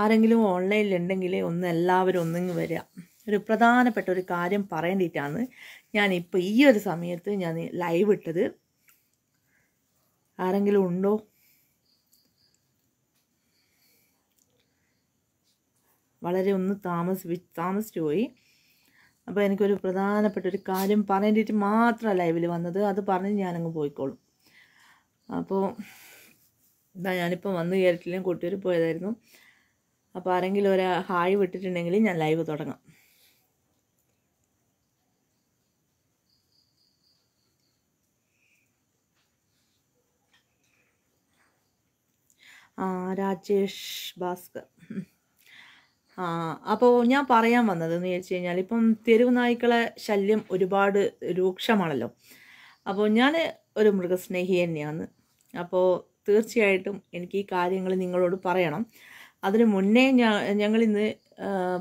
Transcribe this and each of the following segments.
ആരെങ്കിലും ഓൺലൈനിലുണ്ടെങ്കിൽ ഒന്ന് എല്ലാവരും ഒന്നിങ്ങ് വരിക ഒരു പ്രധാനപ്പെട്ട ഒരു കാര്യം പറയേണ്ടിയിട്ടാണ് ഞാനിപ്പോൾ ഈ ഒരു സമയത്ത് ഞാൻ ലൈവ് ഇട്ടത് ആരെങ്കിലും ഉണ്ടോ വളരെ ഒന്ന് വി താമസിച്ചു പോയി അപ്പോൾ എനിക്കൊരു പ്രധാനപ്പെട്ട ഒരു കാര്യം പറയേണ്ടിയിട്ട് മാത്രമാണ് ലൈവിൽ വന്നത് അത് പറഞ്ഞ് ഞാനങ്ങ് പോയിക്കോളും അപ്പോൾ ഇതാ ഞാനിപ്പോൾ വന്ന് കയറിയിട്ടില്ലെങ്കിൽ കൂട്ടുകാർ പോയതായിരുന്നു അപ്പോൾ ആരെങ്കിലും ഒരു ഹായ് വിട്ടിട്ടുണ്ടെങ്കിൽ ഞാൻ ലൈവ് തുടങ്ങാം രാജേഷ് ഭാസ്കർ അപ്പോൾ ഞാൻ പറയാൻ വന്നത് എന്ന് ചോദിച്ചു കഴിഞ്ഞാൽ ഇപ്പം തെരുവ് നായ്ക്കളെ ശല്യം ഒരുപാട് രൂക്ഷമാണല്ലോ അപ്പോൾ ഞാൻ ഒരു മൃഗസ്നേഹി തന്നെയാണ് അപ്പോൾ തീർച്ചയായിട്ടും എനിക്ക് ഈ കാര്യങ്ങൾ നിങ്ങളോട് പറയണം അതിന് മുന്നേ ഞാൻ ഞങ്ങൾ ഇന്ന്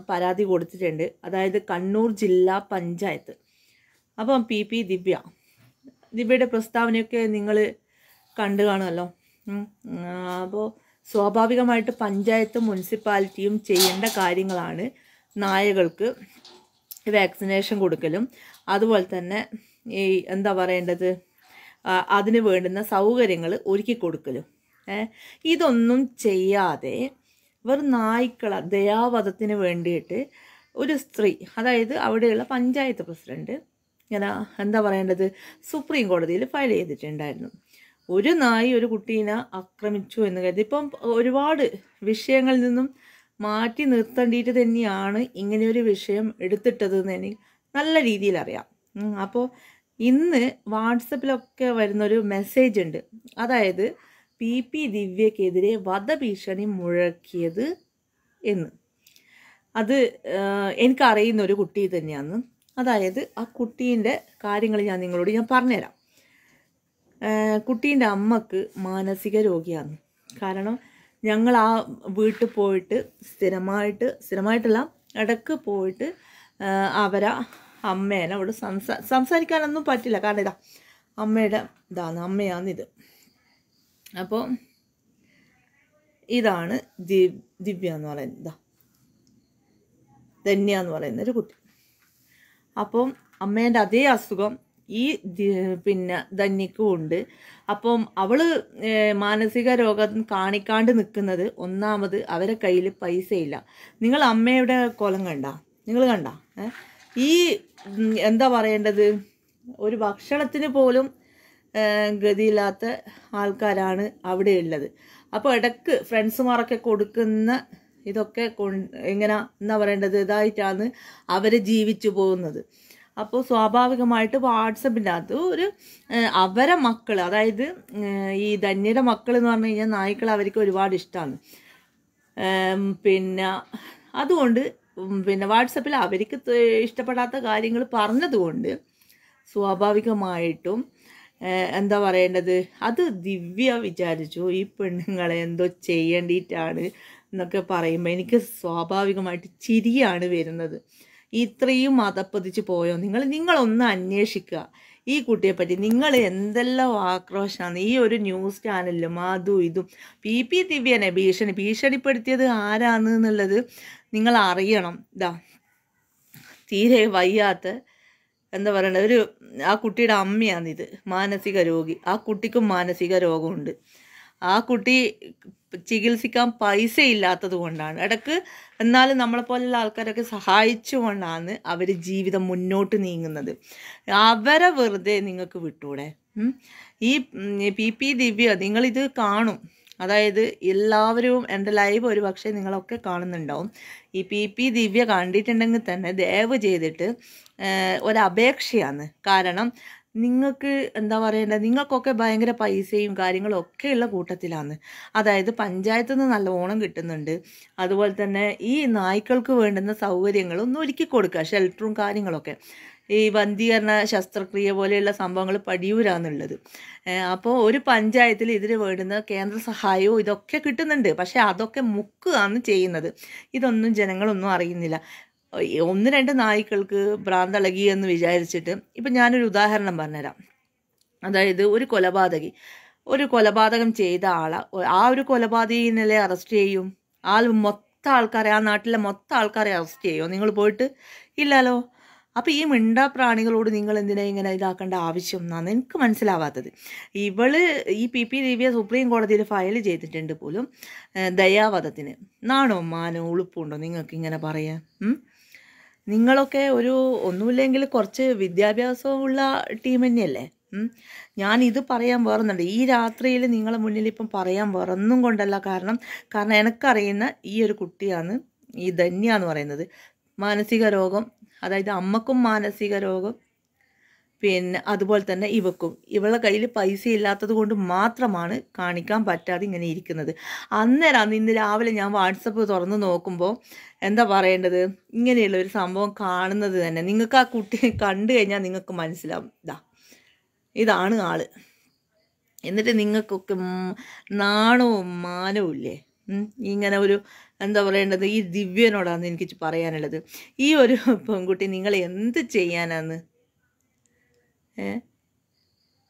പരാതി കൊടുത്തിട്ടുണ്ട് അതായത് കണ്ണൂർ ജില്ലാ പഞ്ചായത്ത് അപ്പം പി പി ദിവ്യ ദിവ്യയുടെ പ്രസ്താവനയൊക്കെ നിങ്ങൾ കണ്ടു കാണുമല്ലോ അപ്പോൾ സ്വാഭാവികമായിട്ട് പഞ്ചായത്തും മുനിസിപ്പാലിറ്റിയും ചെയ്യേണ്ട കാര്യങ്ങളാണ് നായകൾക്ക് വാക്സിനേഷൻ കൊടുക്കലും അതുപോലെ തന്നെ ഈ എന്താ പറയേണ്ടത് അതിന് വേണ്ടുന്ന സൗകര്യങ്ങൾ ഒരുക്കി കൊടുക്കലും ഇതൊന്നും ചെയ്യാതെ ഇവർ നായ്ക്കള ദയാവധത്തിന് വേണ്ടിയിട്ട് ഒരു സ്ത്രീ അതായത് അവിടെയുള്ള പഞ്ചായത്ത് പ്രസിഡന്റ് ഇങ്ങനെ എന്താ പറയേണ്ടത് സുപ്രീം കോടതിയിൽ ഫയൽ ചെയ്തിട്ടുണ്ടായിരുന്നു ഒരു നായി ഒരു കുട്ടീനെ ആക്രമിച്ചു എന്ന് കരുതി ഇപ്പം ഒരുപാട് വിഷയങ്ങളിൽ നിന്നും മാറ്റി നിർത്തേണ്ടിയിട്ട് തന്നെയാണ് ഇങ്ങനെയൊരു വിഷയം എടുത്തിട്ടത് എന്ന് എനിക്ക് നല്ല രീതിയിൽ അറിയാം അപ്പോൾ ഇന്ന് വാട്സപ്പിലൊക്കെ വരുന്നൊരു മെസ്സേജ് ഉണ്ട് അതായത് പി പി ദിവ്യക്കെതിരെ വധഭീഷണി മുഴക്കിയത് എന്ന് അത് എനിക്കറിയുന്ന ഒരു കുട്ടി തന്നെയാണ് അതായത് ആ കുട്ടീൻ്റെ കാര്യങ്ങൾ ഞാൻ നിങ്ങളോട് ഞാൻ പറഞ്ഞുതരാം കുട്ടീൻ്റെ അമ്മക്ക് മാനസിക രോഗിയാണ് കാരണം ഞങ്ങൾ ആ വീട്ടിൽ പോയിട്ട് സ്ഥിരമായിട്ട് സ്ഥിരമായിട്ടുള്ള ഇടക്ക് പോയിട്ട് അവരെ അമ്മേനെ അവിടെ സംസാ സംസാരിക്കാനൊന്നും പറ്റില്ല കാരണം ഇതാ അമ്മയുടെ ഇതാണ് അമ്മയാണിത് അപ്പോൾ ഇതാണ് ദി ദിവ്യ എന്ന് പറയുന്നത് ധന്യ എന്ന് പറയുന്ന ഒരു കുട്ടി അപ്പം അമ്മേൻ്റെ അതേ അസുഖം ഈ പിന്നെ ധന്യക്കും ഉണ്ട് അപ്പം അവൾ മാനസിക രോഗം കാണിക്കാണ്ട് നിൽക്കുന്നത് ഒന്നാമത് അവരെ കയ്യിൽ പൈസയില്ല നിങ്ങൾ അമ്മയുടെ കൊലം കണ്ട നിങ്ങൾ കണ്ട ഈ എന്താ പറയേണ്ടത് ഒരു ഭക്ഷണത്തിന് പോലും ഗതിയില്ലാത്ത ആൾക്കാരാണ് അവിടെ ഉള്ളത് അപ്പോൾ ഇടക്ക് ഫ്രണ്ട്സുമാരൊക്കെ കൊടുക്കുന്ന ഇതൊക്കെ കൊണ്ട് എങ്ങനെ എന്താ പറയേണ്ടത് ഇതായിട്ടാണ് അവർ ജീവിച്ചു പോകുന്നത് അപ്പോൾ സ്വാഭാവികമായിട്ട് വാട്സപ്പിൻ്റെ അത് ഒരു അവരെ മക്കൾ അതായത് ഈ ധന്യയുടെ മക്കൾ എന്ന് പറഞ്ഞു കഴിഞ്ഞാൽ നായ്ക്കൾ അവർക്ക് ഒരുപാട് ഇഷ്ടമാണ് പിന്നെ അതുകൊണ്ട് പിന്നെ വാട്സപ്പിൽ അവർക്ക് ഇഷ്ടപ്പെടാത്ത കാര്യങ്ങൾ പറഞ്ഞതുകൊണ്ട് സ്വാഭാവികമായിട്ടും എന്താ പറയേണ്ടത് അത് ദിവ്യ വിചാരിച്ചു ഈ പെണ്ണുങ്ങളെ എന്തോ ചെയ്യേണ്ടിയിട്ടാണ് എന്നൊക്കെ പറയുമ്പോൾ എനിക്ക് സ്വാഭാവികമായിട്ട് ചിരിയാണ് വരുന്നത് ഇത്രയും അതപ്പതിച്ച് പോയോ നിങ്ങൾ നിങ്ങളൊന്ന് അന്വേഷിക്കുക ഈ കുട്ടിയെപ്പറ്റി നിങ്ങൾ എന്തെല്ലാം ആക്രോശമാണ് ഈ ഒരു ന്യൂസ് ചാനലിലും അതും ഇതും പി പി ദിവ്യനെ ഭീഷണി ഭീഷണിപ്പെടുത്തിയത് ആരാണ് എന്നുള്ളത് നിങ്ങൾ അറിയണം ഇതാ തീരെ വയ്യാത്ത എന്താ പറയണ്ടത് ഒരു ആ കുട്ടിയുടെ അമ്മയാണിത് മാനസിക രോഗി ആ കുട്ടിക്കും മാനസിക രോഗമുണ്ട് ആ കുട്ടി ചികിത്സിക്കാൻ പൈസ ഇല്ലാത്തത് കൊണ്ടാണ് ഇടക്ക് എന്നാലും നമ്മളെപ്പോലുള്ള ആൾക്കാരൊക്കെ സഹായിച്ചുകൊണ്ടാണ് അവർ ജീവിതം മുന്നോട്ട് നീങ്ങുന്നത് അവരെ വെറുതെ നിങ്ങൾക്ക് വിട്ടൂടെ ഈ പി പി ദിവ്യ നിങ്ങളിത് കാണും അതായത് എല്ലാവരും എൻ്റെ ലൈവ് ഒരു പക്ഷേ നിങ്ങളൊക്കെ കാണുന്നുണ്ടാവും ഈ പി പി ദിവ്യ കണ്ടിട്ടുണ്ടെങ്കിൽ തന്നെ ദയവ് ചെയ്തിട്ട് ഒരപേക്ഷയാണ് കാരണം നിങ്ങൾക്ക് എന്താ പറയേണ്ടത് നിങ്ങൾക്കൊക്കെ ഭയങ്കര പൈസയും കാര്യങ്ങളും ഒക്കെയുള്ള കൂട്ടത്തിലാണ് അതായത് പഞ്ചായത്തു നിന്ന് ഓണം കിട്ടുന്നുണ്ട് അതുപോലെ തന്നെ ഈ നായ്ക്കൾക്ക് വേണ്ടുന്ന സൗകര്യങ്ങളും ഒരുക്കി കൊടുക്കുക ഷെൽട്ടറും കാര്യങ്ങളൊക്കെ ഈ വന്ധീകരണ ശസ്ത്രക്രിയ പോലെയുള്ള സംഭവങ്ങൾ പടിയൂരാന്നുള്ളത് അപ്പോൾ ഒരു പഞ്ചായത്തിൽ ഇതിന് വേണ്ടുന്ന കേന്ദ്ര സഹായവും ഇതൊക്കെ കിട്ടുന്നുണ്ട് പക്ഷേ അതൊക്കെ മുക്കുകയാണ് ചെയ്യുന്നത് ഇതൊന്നും ജനങ്ങളൊന്നും അറിയുന്നില്ല ഒന്ന് രണ്ട് നായ്ക്കൾക്ക് ഭ്രാന്തളകി എന്ന് വിചാരിച്ചിട്ട് ഇപ്പം ഞാനൊരു ഉദാഹരണം പറഞ്ഞുതരാം അതായത് ഒരു കൊലപാതകി ഒരു കൊലപാതകം ചെയ്ത ആളെ ആ ഒരു കൊലപാതകീനല്ലേ അറസ്റ്റ് ചെയ്യും ആൾ മൊത്തം ആൾക്കാരെ ആ നാട്ടിലെ മൊത്തം ആൾക്കാരെ അറസ്റ്റ് ചെയ്യുമോ നിങ്ങൾ പോയിട്ട് ഇല്ലല്ലോ അപ്പോൾ ഈ മിണ്ടാ പ്രാണികളോട് നിങ്ങൾ എന്തിനാ ഇങ്ങനെ ഇതാക്കേണ്ട ആവശ്യം എന്നാണ് എനിക്ക് മനസ്സിലാവാത്തത് ഇവള് ഈ പി പി ദിവ്യ സുപ്രീം കോടതിയിൽ ഫയൽ ചെയ്തിട്ടുണ്ട് പോലും ദയാവധത്തിന് നാണോ മാനോ ഉളുപ്പുണ്ടോ നിങ്ങൾക്ക് ഇങ്ങനെ പറയാം നിങ്ങളൊക്കെ ഒരു ഒന്നുമില്ലെങ്കിൽ കുറച്ച് വിദ്യാഭ്യാസമുള്ള ടീം തന്നെയല്ലേ ഞാൻ ഇത് പറയാൻ വേറൊന്നുണ്ട് ഈ രാത്രിയിൽ നിങ്ങളെ മുന്നിൽ ഇപ്പം പറയാൻ വേറൊന്നും കൊണ്ടല്ല കാരണം കാരണം എനിക്കറിയുന്ന ഈ ഒരു കുട്ടിയാണ് ഈ ധന്യ എന്ന് പറയുന്നത് മാനസിക രോഗം അതായത് അമ്മക്കും മാനസിക രോഗം പിന്നെ അതുപോലെ തന്നെ ഇവക്കും ഇവളുടെ കയ്യിൽ പൈസ ഇല്ലാത്തത് കൊണ്ട് മാത്രമാണ് കാണിക്കാൻ പറ്റാതെ ഇങ്ങനെ ഇരിക്കുന്നത് അന്നേരം ഇന്ന് രാവിലെ ഞാൻ വാട്സപ്പ് തുറന്ന് നോക്കുമ്പോൾ എന്താ പറയേണ്ടത് ഇങ്ങനെയുള്ള ഒരു സംഭവം കാണുന്നത് തന്നെ നിങ്ങൾക്ക് ആ കുട്ടിയെ കണ്ടു കഴിഞ്ഞാൽ നിങ്ങൾക്ക് മനസ്സിലാവും ഇതാ ഇതാണ് ആള് എന്നിട്ട് നിങ്ങൾക്കൊക്കെ നാണവും മാനവും ഇല്ലേ ഇങ്ങനെ ഒരു എന്താ പറയേണ്ടത് ഈ ദിവ്യനോടാണ് എനിക്ക് പറയാനുള്ളത് ഈ ഒരു പെൺകുട്ടി നിങ്ങൾ എന്ത് ചെയ്യാനാന്ന്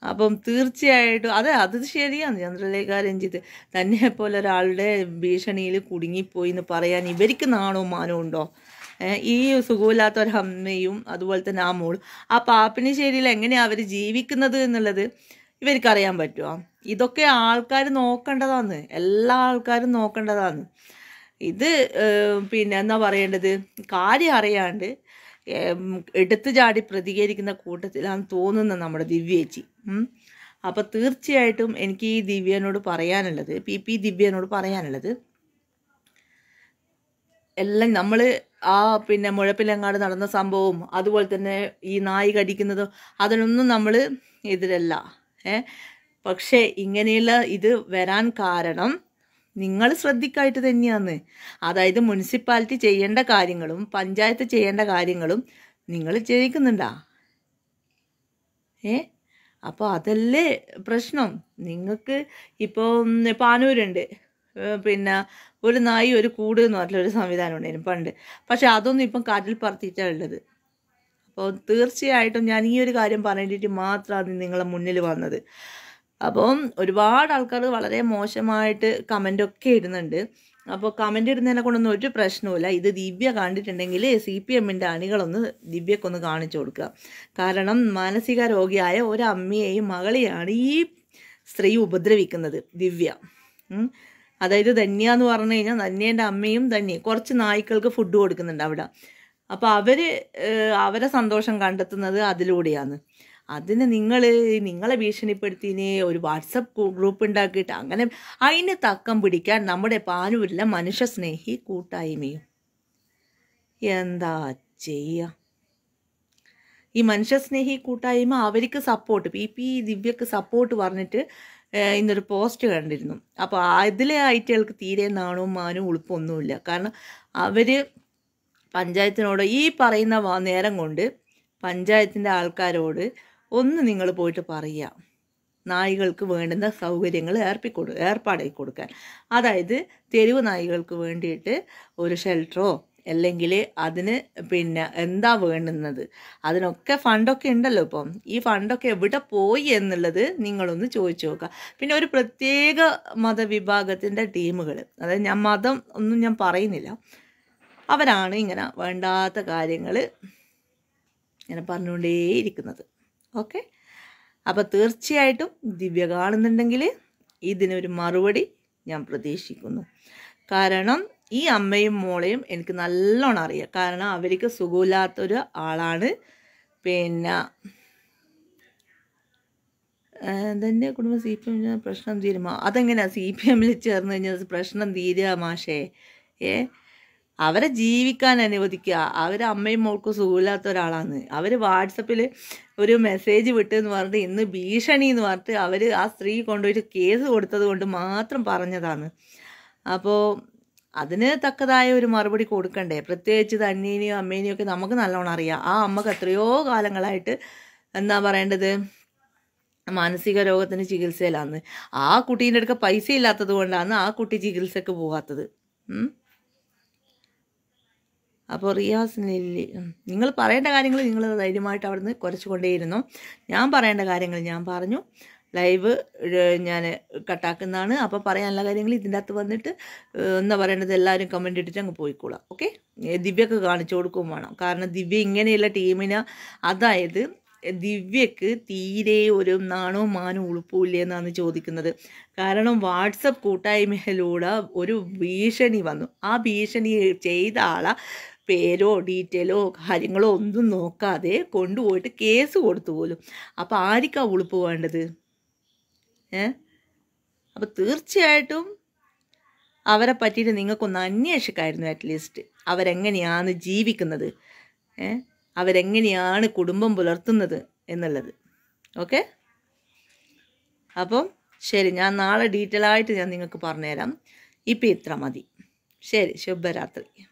അപ്പം തീർച്ചയായിട്ടും അതെ അത് ശരിയാണ് ചന്ദ്രലേഖ രഞ്ജിത്ത് തന്നെ പോലെ ഒരാളുടെ ഭീഷണിയിൽ കുടുങ്ങിപ്പോയി എന്ന് പറയാൻ ഇവർക്ക് നാണോ മാനോ ഉണ്ടോ ഈ സുഖമില്ലാത്ത ഒരു അമ്മയും അതുപോലെ തന്നെ ആ മോളും ആ പാപ്പിന് ശരിയിൽ എങ്ങനെയാണ് അവർ ജീവിക്കുന്നത് എന്നുള്ളത് ഇവർക്കറിയാൻ പറ്റുമോ ഇതൊക്കെ ആൾക്കാർ നോക്കേണ്ടതാണ് എല്ലാ ആൾക്കാരും നോക്കേണ്ടതാണ് ഇത് പിന്നെ എന്താ പറയേണ്ടത് കാര്യം അറിയാണ്ട് എടുത്തു ചാടി പ്രതികരിക്കുന്ന കൂട്ടത്തിലാണ് തോന്നുന്ന നമ്മുടെ ദിവ്യേച്ചി അപ്പോൾ തീർച്ചയായിട്ടും എനിക്ക് ഈ ദിവ്യനോട് പറയാനുള്ളത് പി പി ദിവ്യനോട് പറയാനുള്ളത് എല്ലാം നമ്മൾ ആ പിന്നെ മുഴപ്പിലങ്ങാട് നടന്ന സംഭവവും അതുപോലെ തന്നെ ഈ നായി കടിക്കുന്നതും അതിനൊന്നും നമ്മൾ എതിരല്ല ഏ പക്ഷേ ഇങ്ങനെയുള്ള ഇത് വരാൻ കാരണം നിങ്ങൾ ശ്രദ്ധിക്കായിട്ട് തന്നെയാണ് അതായത് മുനിസിപ്പാലിറ്റി ചെയ്യേണ്ട കാര്യങ്ങളും പഞ്ചായത്ത് ചെയ്യേണ്ട കാര്യങ്ങളും നിങ്ങൾ ചെയ്യിക്കുന്നുണ്ടാ ഏ അപ്പോൾ അതല്ലേ പ്രശ്നം നിങ്ങൾക്ക് ഇപ്പോൾ പാനൂരുണ്ട് പിന്നെ ഒരു നായി ഒരു കൂട് എന്ന് പറഞ്ഞൊരു സംവിധാനം ഉണ്ടായിരുന്നു പണ്ട് പക്ഷെ അതൊന്നും ഇപ്പം കാറ്റിൽ പറത്തിയിട്ടാണ് ഉള്ളത് അപ്പോൾ തീർച്ചയായിട്ടും ഞാൻ ഈ ഒരു കാര്യം പറഞ്ഞിട്ട് മാത്രമാണ് നിങ്ങളെ മുന്നിൽ വന്നത് അപ്പം ഒരുപാട് ആൾക്കാർ വളരെ മോശമായിട്ട് കമൻ്റൊക്കെ ഇടുന്നുണ്ട് അപ്പോൾ കമൻ്റ് ഇടുന്നതിനെ കൊണ്ടൊന്നും ഒരു പ്രശ്നവുമില്ല ഇത് ദിവ്യ കണ്ടിട്ടുണ്ടെങ്കിൽ സി പി എമ്മിൻ്റെ അണികളൊന്ന് ദിവ്യക്കൊന്ന് കാണിച്ചു കൊടുക്കുക കാരണം മാനസിക രോഗിയായ ഒരു അമ്മയെയും മകളെയാണ് ഈ സ്ത്രീ ഉപദ്രവിക്കുന്നത് ദിവ്യ അതായത് ധന്യ എന്ന് പറഞ്ഞു കഴിഞ്ഞാൽ ധന്യേൻ്റെ അമ്മയും ധന്യ കുറച്ച് നായ്ക്കൾക്ക് ഫുഡ് കൊടുക്കുന്നുണ്ട് അവിടെ അപ്പോൾ അവർ അവരെ സന്തോഷം കണ്ടെത്തുന്നത് അതിലൂടെയാണ് അതിന് നിങ്ങൾ നിങ്ങളെ ഭീഷണിപ്പെടുത്തിനെ ഒരു വാട്സപ്പ് ഗ്രൂപ്പ് ഉണ്ടാക്കിയിട്ട് അങ്ങനെ അതിന് തക്കം പിടിക്കാൻ നമ്മുടെ പാനൂരിലെ മനുഷ്യസ്നേഹി കൂട്ടായ്മയും എന്താ ചെയ്യുക ഈ മനുഷ്യസ്നേഹി കൂട്ടായ്മ അവർക്ക് സപ്പോർട്ട് പി പി ദിവ്യക്ക് സപ്പോർട്ട് പറഞ്ഞിട്ട് ഇന്നൊരു പോസ്റ്റ് കണ്ടിരുന്നു അപ്പോൾ അതിലെ ആയിട്ടകൾക്ക് തീരെ നാണവും മാനും ഉളുപ്പൊന്നുമില്ല കാരണം അവർ പഞ്ചായത്തിനോട് ഈ പറയുന്ന നേരം കൊണ്ട് പഞ്ചായത്തിൻ്റെ ആൾക്കാരോട് ഒന്ന് നിങ്ങൾ പോയിട്ട് പറയുക നായികൾക്ക് വേണ്ടുന്ന സൗകര്യങ്ങൾ ഏർപ്പിക്കൊടു ഏർപ്പാടാക്കി കൊടുക്കാൻ അതായത് തെരുവ് നായികൾക്ക് വേണ്ടിയിട്ട് ഒരു ഷെൽട്ടറോ അല്ലെങ്കിൽ അതിന് പിന്നെ എന്താ വേണ്ടുന്നത് അതിനൊക്കെ ഫണ്ടൊക്കെ ഉണ്ടല്ലോ ഇപ്പം ഈ ഫണ്ടൊക്കെ എവിടെ പോയി എന്നുള്ളത് നിങ്ങളൊന്ന് ചോദിച്ചു നോക്കുക പിന്നെ ഒരു പ്രത്യേക മതവിഭാഗത്തിൻ്റെ ടീമുകൾ അതായത് ഞാൻ മതം ഒന്നും ഞാൻ പറയുന്നില്ല അവരാണ് ഇങ്ങനെ വേണ്ടാത്ത കാര്യങ്ങൾ ഇങ്ങനെ പറഞ്ഞുകൊണ്ടേയിരിക്കുന്നത് ഓക്കെ അപ്പോൾ തീർച്ചയായിട്ടും ദിവ്യ കാണുന്നുണ്ടെങ്കിൽ ഇതിനൊരു മറുപടി ഞാൻ പ്രതീക്ഷിക്കുന്നു കാരണം ഈ അമ്മയും മോളെയും എനിക്ക് നല്ലോണം അറിയാം കാരണം അവർക്ക് സുഖമില്ലാത്തൊരു ആളാണ് പിന്നെ അതെൻ്റെ കുടുംബം സി പി എം പ്രശ്നം തീരുമാ അതെങ്ങനെയാണ് സി പി എമ്മിൽ ചേർന്ന് കഴിഞ്ഞാൽ പ്രശ്നം തീരുക മാഷേ ഏ അവരെ ജീവിക്കാൻ അനുവദിക്കുക അവർ അമ്മയും മോൾക്കും സുഖമില്ലാത്ത ഒരാളാണ് അവർ വാട്സപ്പിൽ ഒരു മെസ്സേജ് വിട്ട് എന്ന് പറഞ്ഞിട്ട് ഇന്ന് ഭീഷണി എന്ന് പറഞ്ഞിട്ട് അവർ ആ സ്ത്രീ കൊണ്ടുപോയിട്ട് കേസ് കൊടുത്തത് കൊണ്ട് മാത്രം പറഞ്ഞതാണ് അപ്പോൾ അതിന് തക്കതായ ഒരു മറുപടി കൊടുക്കണ്ടേ പ്രത്യേകിച്ച് തന്നീനെയും അമ്മേനെയും ഒക്കെ നമുക്ക് നല്ലോണം അറിയാം ആ അമ്മക്ക് എത്രയോ കാലങ്ങളായിട്ട് എന്താ പറയേണ്ടത് മാനസിക രോഗത്തിന് ചികിത്സയിലാണ് ആ കുട്ടീൻ്റെ അടുക്ക പൈസ ഇല്ലാത്തത് കൊണ്ടാണ് ആ കുട്ടി ചികിത്സയ്ക്ക് പോകാത്തത് അപ്പോൾ റിയാസ് ലില്ലി നിങ്ങൾ പറയേണ്ട കാര്യങ്ങൾ നിങ്ങൾ ധൈര്യമായിട്ട് അവിടുന്ന് കൊണ്ടേയിരുന്നു ഞാൻ പറയേണ്ട കാര്യങ്ങൾ ഞാൻ പറഞ്ഞു ലൈവ് ഞാൻ കട്ടാക്കുന്നതാണ് അപ്പോൾ പറയാനുള്ള കാര്യങ്ങൾ ഇതിൻ്റെ അകത്ത് വന്നിട്ട് എന്താ പറയേണ്ടത് എല്ലാവരും കമൻ്റ് ഇട്ടിട്ട് അങ്ങ് പോയിക്കോളാം ഓക്കെ ദിവ്യക്ക് കാണിച്ചു കൊടുക്കും വേണം കാരണം ദിവ്യ ഇങ്ങനെയുള്ള ടീമിന് അതായത് ദിവ്യക്ക് തീരെ ഒരു നാണോ മാനോ ഉളുപ്പില്ല എന്നാണ് ചോദിക്കുന്നത് കാരണം വാട്സപ്പ് കൂട്ടായ്മയിലൂടെ ഒരു ഭീഷണി വന്നു ആ ഭീഷണി ചെയ്ത ആളെ പേരോ ഡീറ്റെയിലോ കാര്യങ്ങളോ ഒന്നും നോക്കാതെ കൊണ്ടുപോയിട്ട് കേസ് കൊടുത്തു പോലും അപ്പോൾ ആർക്കാ ഉളുപ്പ് വേണ്ടത് ഏ അപ്പോൾ തീർച്ചയായിട്ടും അവരെ പറ്റിയിട്ട് നിങ്ങൾക്കൊന്ന് അന്വേഷിക്കായിരുന്നു അറ്റ്ലീസ്റ്റ് അവരെങ്ങനെയാണ് ജീവിക്കുന്നത് ഏ അവരെങ്ങനെയാണ് കുടുംബം പുലർത്തുന്നത് എന്നുള്ളത് ഓക്കെ അപ്പം ശരി ഞാൻ നാളെ ഡീറ്റെയിൽ ആയിട്ട് ഞാൻ നിങ്ങൾക്ക് പറഞ്ഞുതരാം ഇപ്പം ഇത്ര മതി ശരി ശുഭരാത്രി